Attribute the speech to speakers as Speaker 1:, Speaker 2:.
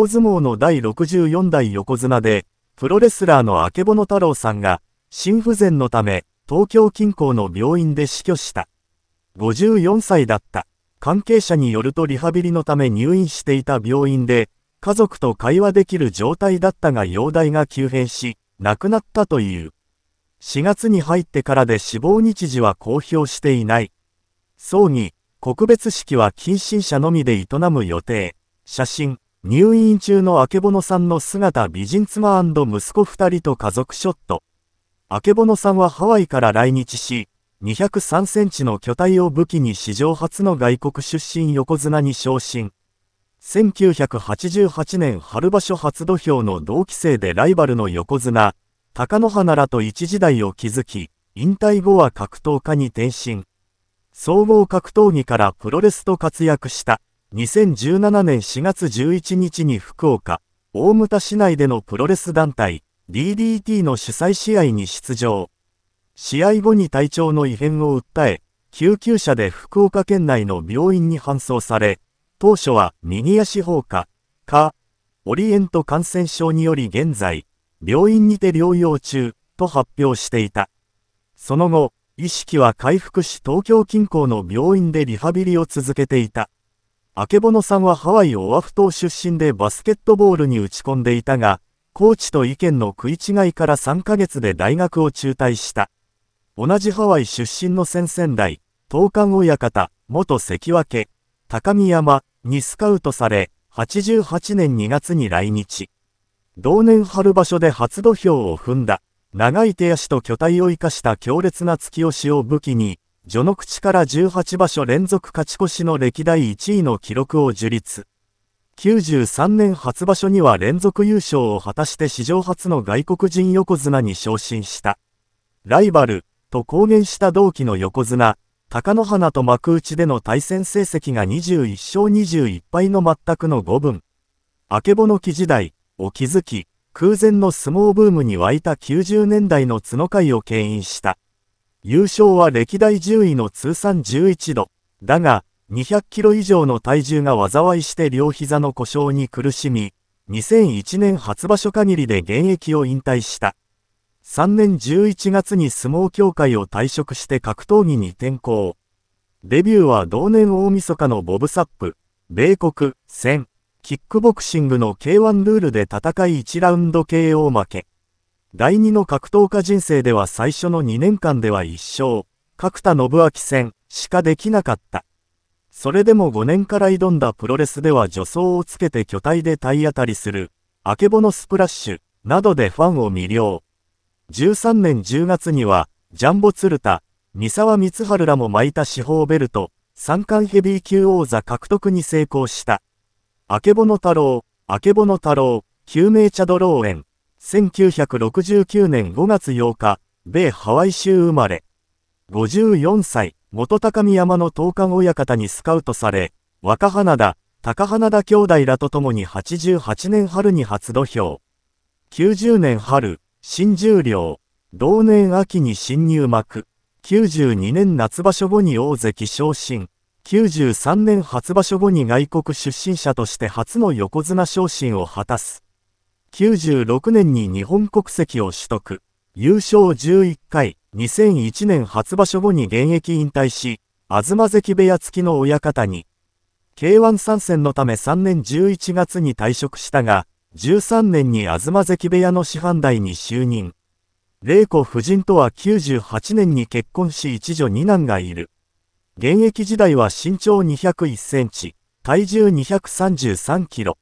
Speaker 1: 大相撲の第64代横綱で、プロレスラーの明けぼの太郎さんが、心不全のため、東京近郊の病院で死去した。54歳だった。関係者によるとリハビリのため入院していた病院で、家族と会話できる状態だったが容体が急変し、亡くなったという。4月に入ってからで死亡日時は公表していない。葬儀、告別式は近親者のみで営む予定。写真。入院中のあけぼのさんの姿美人妻息子2人と家族ショット。あけぼのさんはハワイから来日し、203センチの巨体を武器に史上初の外国出身横綱に昇進。1988年春場所初土俵の同期生でライバルの横綱、貴乃花らと一時代を築き、引退後は格闘家に転身。総合格闘技からプロレスと活躍した。2017年4月11日に福岡、大牟田市内でのプロレス団体、DDT の主催試合に出場。試合後に体調の異変を訴え、救急車で福岡県内の病院に搬送され、当初は右足放火、か、オリエント感染症により現在、病院にて療養中、と発表していた。その後、意識は回復し東京近郊の病院でリハビリを続けていた。あけぼのさんはハワイオアフ島出身でバスケットボールに打ち込んでいたが、コーチと意見の食い違いから3ヶ月で大学を中退した。同じハワイ出身の先々代、東館親方、元関脇、高見山にスカウトされ、88年2月に来日。同年春場所で初土俵を踏んだ、長い手足と巨体を生かした強烈な突き押しを武器に、序の口から18場所連続勝ち越しの歴代1位の記録を樹立。93年初場所には連続優勝を果たして史上初の外国人横綱に昇進した。ライバル、と公言した同期の横綱、貴乃花と幕内での対戦成績が21勝21敗の全くの5分。あけぼの木時代を築き、空前の相撲ブームに沸いた90年代の角界を牽引した。優勝は歴代10位の通算11度。だが、200キロ以上の体重が災いして両膝の故障に苦しみ、2001年初場所限りで現役を引退した。3年11月に相撲協会を退職して格闘技に転向。デビューは同年大晦日のボブサップ、米国、戦、キックボクシングの K1 ルールで戦い1ラウンド KO 負け。第二の格闘家人生では最初の2年間では一生、角田信明戦しかできなかった。それでも5年から挑んだプロレスでは助走をつけて巨体で体当たりする、あけぼのスプラッシュなどでファンを魅了。13年10月には、ジャンボ鶴田、三沢光春らも巻いた四方ベルト、三冠ヘビー級王座獲得に成功した。あけぼの太郎、あけぼの太郎、救命茶ドロー園、1969年5月8日、米ハワイ州生まれ。54歳、元高見山の東館親方にスカウトされ、若花田、高花田兄弟らと共に88年春に初土俵。90年春、新十両。同年秋に新入幕。92年夏場所後に大関昇進。93年初場所後に外国出身者として初の横綱昇進を果たす。96年に日本国籍を取得。優勝11回、2001年初場所後に現役引退し、東関部屋付きの親方に、K1 参戦のため3年11月に退職したが、13年に東関部屋の師範代に就任。玲子夫人とは98年に結婚し一女二男がいる。現役時代は身長201センチ、体重233キロ。